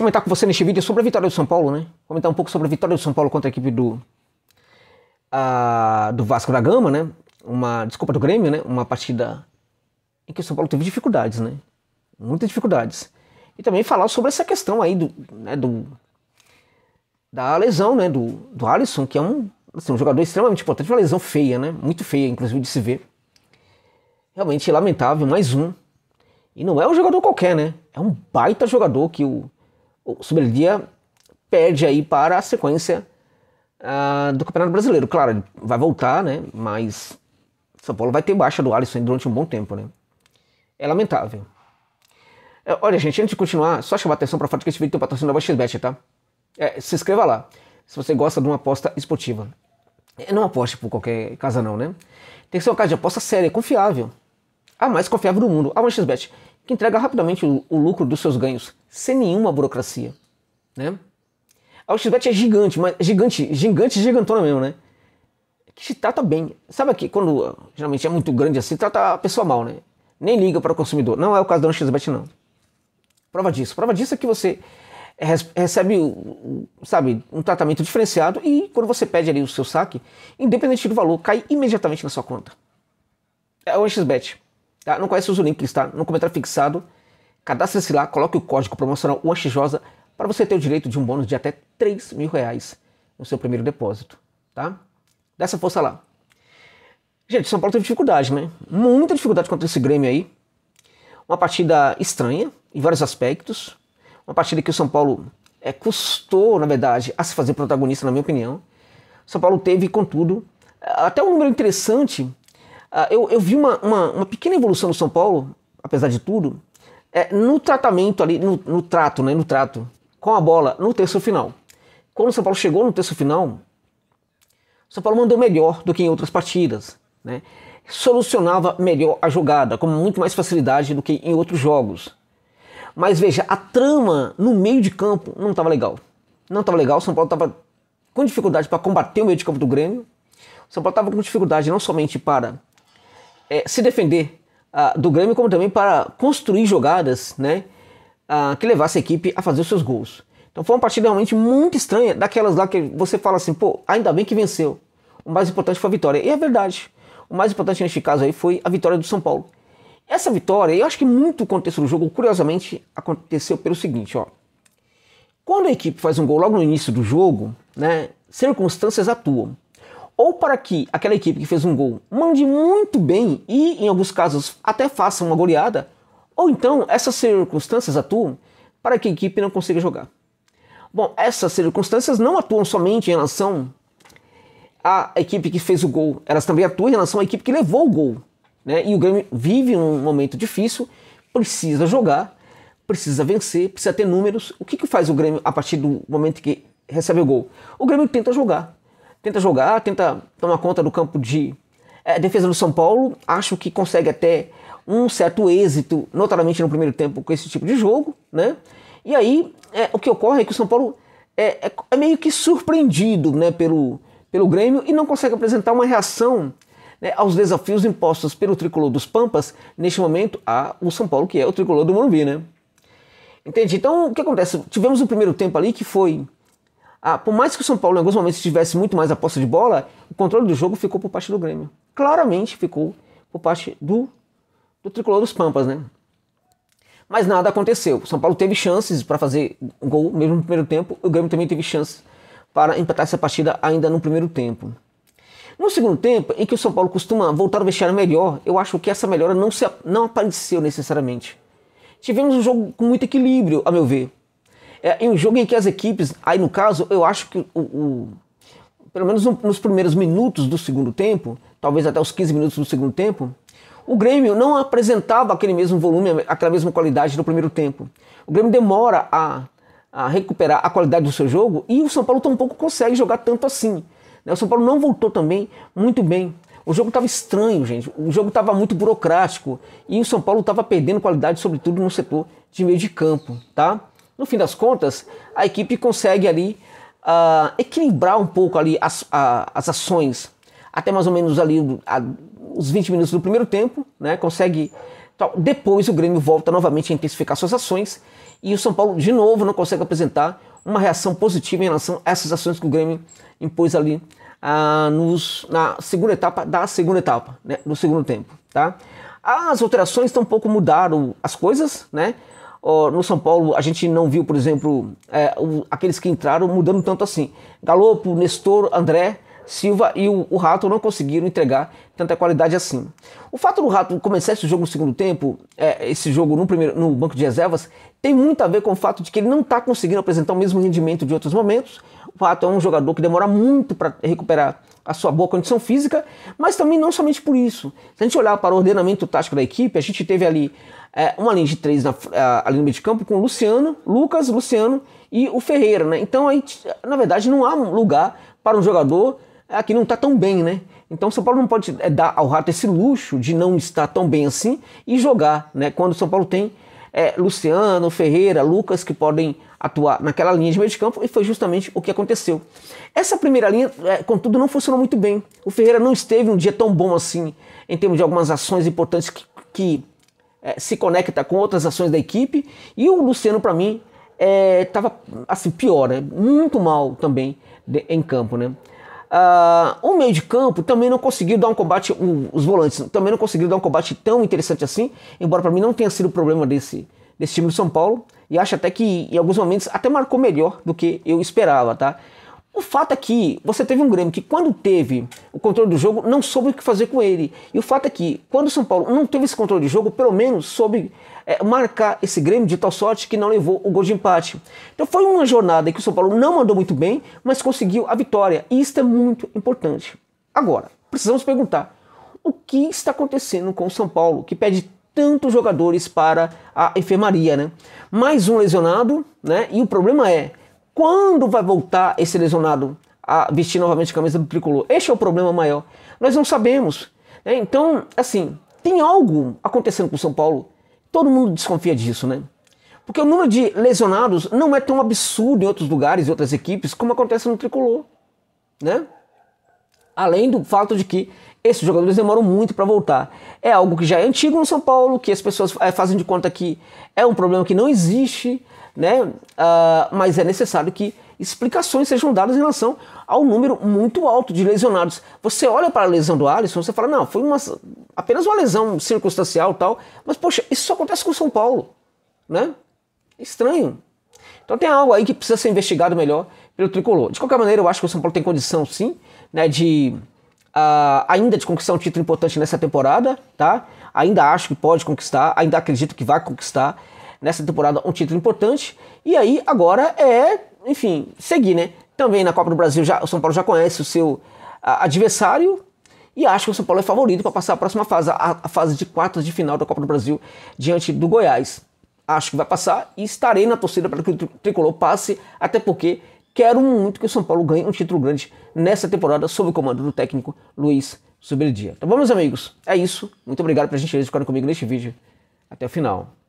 comentar com você neste vídeo sobre a vitória do São Paulo, né? Comentar um pouco sobre a vitória do São Paulo contra a equipe do, ah, do Vasco da Gama, né? Uma, desculpa, do Grêmio, né? Uma partida em que o São Paulo teve dificuldades, né? Muitas dificuldades. E também falar sobre essa questão aí do, né, do da lesão, né, do, do Alisson, que é um, assim, um jogador extremamente importante, uma lesão feia, né? Muito feia, inclusive, de se ver. Realmente lamentável, mais um. E não é um jogador qualquer, né? É um baita jogador que o o Sobrelia perde aí para a sequência uh, do Campeonato Brasileiro. Claro, ele vai voltar, né? Mas São Paulo vai ter baixa do Alisson durante um bom tempo, né? É lamentável. É, olha, gente, antes de continuar, só chamar atenção para a fato que esse vídeo tem patrocínio da XBet, tá? É, se inscreva lá, se você gosta de uma aposta esportiva. É, não aposte por qualquer casa não, né? Tem que ser uma casa de aposta séria, confiável. A mais confiável do mundo, a XBet que entrega rapidamente o, o lucro dos seus ganhos, sem nenhuma burocracia. Né? A Oxbet é gigante, mas é gigante, gigante, gigantona mesmo, né? É que se trata bem. Sabe que quando ah, geralmente é muito grande assim, trata a pessoa mal, né? Nem liga para o consumidor. Não é o caso da Oxbet, não. Prova disso. Prova disso é que você recebe, sabe, um tratamento diferenciado e quando você pede ali o seu saque, independente do valor, cai imediatamente na sua conta. É o XBET. Tá? Não conhece, os links tá? está no comentário fixado. Cadastre-se lá, coloque o código promocional UAXJosa para você ter o direito de um bônus de até 3 mil reais no seu primeiro depósito. Tá? Dá essa força lá. Gente, São Paulo teve dificuldade, né? Muita dificuldade contra esse Grêmio aí. Uma partida estranha, em vários aspectos. Uma partida que o São Paulo é, custou, na verdade, a se fazer protagonista, na minha opinião. São Paulo teve, contudo, até um número interessante ah, eu, eu vi uma, uma, uma, pequena evolução no São Paulo, apesar de tudo, é, no tratamento ali, no, no, trato, né, no trato com a bola no terço final. Quando o São Paulo chegou no terço final, o São Paulo mandou melhor do que em outras partidas, né? Solucionava melhor a jogada, com muito mais facilidade do que em outros jogos. Mas veja, a trama no meio de campo não estava legal. Não estava legal, o São Paulo estava com dificuldade para combater o meio de campo do Grêmio. O São Paulo estava com dificuldade não somente para é, se defender ah, do Grêmio, como também para construir jogadas né, ah, que levasse a equipe a fazer os seus gols. Então foi uma partida realmente muito estranha, daquelas lá que você fala assim, pô, ainda bem que venceu. O mais importante foi a vitória. E é verdade. O mais importante neste caso aí foi a vitória do São Paulo. Essa vitória, eu acho que muito contexto do jogo, curiosamente, aconteceu pelo seguinte, ó. Quando a equipe faz um gol logo no início do jogo, né, circunstâncias atuam ou para que aquela equipe que fez um gol mande muito bem e, em alguns casos, até faça uma goleada, ou então essas circunstâncias atuam para que a equipe não consiga jogar. Bom, essas circunstâncias não atuam somente em relação à equipe que fez o gol, elas também atuam em relação à equipe que levou o gol. Né? E o Grêmio vive um momento difícil, precisa jogar, precisa vencer, precisa ter números. O que, que faz o Grêmio a partir do momento que recebe o gol? O Grêmio tenta jogar, tenta jogar, tenta tomar conta do campo de é, defesa do São Paulo. Acho que consegue até um certo êxito, notadamente no primeiro tempo, com esse tipo de jogo, né? E aí, é, o que ocorre é que o São Paulo é, é, é, meio que surpreendido né, pelo, pelo Grêmio e não consegue apresentar uma reação né, aos desafios impostos pelo tricolor dos Pampas, neste momento, a o São Paulo, que é o tricolor do Morumbi, né? Entende? Então, o que acontece? Tivemos o primeiro tempo ali que foi ah, por mais que o São Paulo em alguns momentos tivesse muito mais a posse de bola, o controle do jogo ficou por parte do Grêmio. Claramente ficou por parte do, do tricolor dos Pampas, né? Mas nada aconteceu. O São Paulo teve chances para fazer gol mesmo no primeiro tempo, o Grêmio também teve chances para empatar essa partida ainda no primeiro tempo. No segundo tempo, em que o São Paulo costuma voltar ao vestiário melhor, eu acho que essa melhora não, se, não apareceu necessariamente. Tivemos um jogo com muito equilíbrio, a meu ver. É, um jogo em que as equipes, aí no caso, eu acho que o, o pelo menos nos primeiros minutos do segundo tempo, talvez até os 15 minutos do segundo tempo, o Grêmio não apresentava aquele mesmo volume, aquela mesma qualidade do primeiro tempo. O Grêmio demora a, a recuperar a qualidade do seu jogo e o São Paulo tampouco consegue jogar tanto assim. Né? O São Paulo não voltou também muito bem. O jogo estava estranho, gente. O jogo estava muito burocrático e o São Paulo estava perdendo qualidade, sobretudo no setor de meio de campo, tá? No fim das contas, a equipe consegue ali uh, equilibrar um pouco ali as, as ações até mais ou menos ali os 20 minutos do primeiro tempo, né? Consegue. Depois o Grêmio volta novamente a intensificar suas ações e o São Paulo de novo não consegue apresentar uma reação positiva em relação a essas ações que o Grêmio impôs ali ah, nos, na segunda etapa da segunda etapa, né, do segundo tempo, tá? As alterações tampouco mudaram as coisas, né? Oh, no São Paulo, a gente não viu, por exemplo, é, o, aqueles que entraram mudando tanto assim. Galopo, Nestor, André, Silva e o, o, Rato não conseguiram entregar tanta qualidade assim. O fato do Rato começar esse jogo no segundo tempo, é, esse jogo no, primeiro, no banco de reservas, tem muito a ver com o fato de que ele não está conseguindo apresentar o mesmo rendimento de outros momentos, o Pato é um jogador que demora muito para recuperar a sua boa condição física, mas também não somente por isso. Se a gente olhar para o ordenamento tático da equipe, a gente teve ali é, uma linha de três na, a, ali no meio de campo com Luciano, Lucas, Luciano e o Ferreira, né? Então aí, na verdade, não há lugar para um jogador é, que não está tão bem, né? Então o São Paulo não pode é, dar ao rato esse luxo de não estar tão bem assim e jogar, né? Quando o São Paulo tem é, Luciano, Ferreira, Lucas que podem atuar naquela linha de meio de campo e foi justamente o que aconteceu. Essa primeira linha, é, contudo, não funcionou muito bem. O Ferreira não esteve um dia tão bom assim em termos de algumas ações importantes que, que é, se conecta com outras ações da equipe e o Luciano, para mim, estava é, assim pior, né? muito mal também de, em campo, né? Uh, o meio de campo também não conseguiu dar um combate, um, os volantes também não conseguiram dar um combate tão interessante assim, embora para mim não tenha sido o problema desse, desse time do São Paulo e acho até que em alguns momentos até marcou melhor do que eu esperava, tá? O fato é que você teve um Grêmio que, quando teve o controle do jogo, não soube o que fazer com ele. E o fato é que, quando o São Paulo não teve esse controle de jogo, pelo menos soube é, marcar esse Grêmio de tal sorte que não levou o gol de empate. Então foi uma jornada em que o São Paulo não mandou muito bem, mas conseguiu a vitória. E isso é muito importante. Agora, precisamos perguntar: o que está acontecendo com o São Paulo, que pede tantos jogadores para a enfermaria, né? Mais um lesionado, né? E o problema é quando vai voltar esse lesionado a vestir novamente a camisa do tricolor? Este é o problema maior. Nós não sabemos. Né? Então, assim, tem algo acontecendo com o São Paulo. Todo mundo desconfia disso, né? Porque o número de lesionados não é tão absurdo em outros lugares, em outras equipes, como acontece no tricolor, né? Além do fato de que esses jogadores demoram muito para voltar. É algo que já é antigo no São Paulo, que as pessoas eh, fazem de conta que é um problema que não existe, né? Uh, mas é necessário que explicações sejam dadas em relação ao número muito alto de lesionados. Você olha para a lesão do Alisson, você fala, não, foi uma, apenas uma lesão circunstancial tal, mas poxa, isso só acontece com o São Paulo, né? É estranho. Então tem algo aí que precisa ser investigado melhor pelo tricolor. De qualquer maneira, eu acho que o São Paulo tem condição, sim, né, de Uh, ainda de conquistar um título importante nessa temporada, tá? Ainda acho que pode conquistar, ainda acredito que vai conquistar nessa temporada um título importante. E aí agora é, enfim, seguir, né? Também na Copa do Brasil já, o São Paulo já conhece o seu ah, adversário e acho que o São Paulo é favorito para passar a próxima fase, a, a fase de quartas de final da Copa do Brasil diante do Goiás. Acho que vai passar e estarei na torcida para que o tricolor passe, até porque Quero muito que o São Paulo ganhe um título grande nessa temporada sob o comando do técnico Luiz Subirdia. Tá então bom, meus amigos? É isso. Muito obrigado pela a gente ficar comigo neste vídeo. Até o final.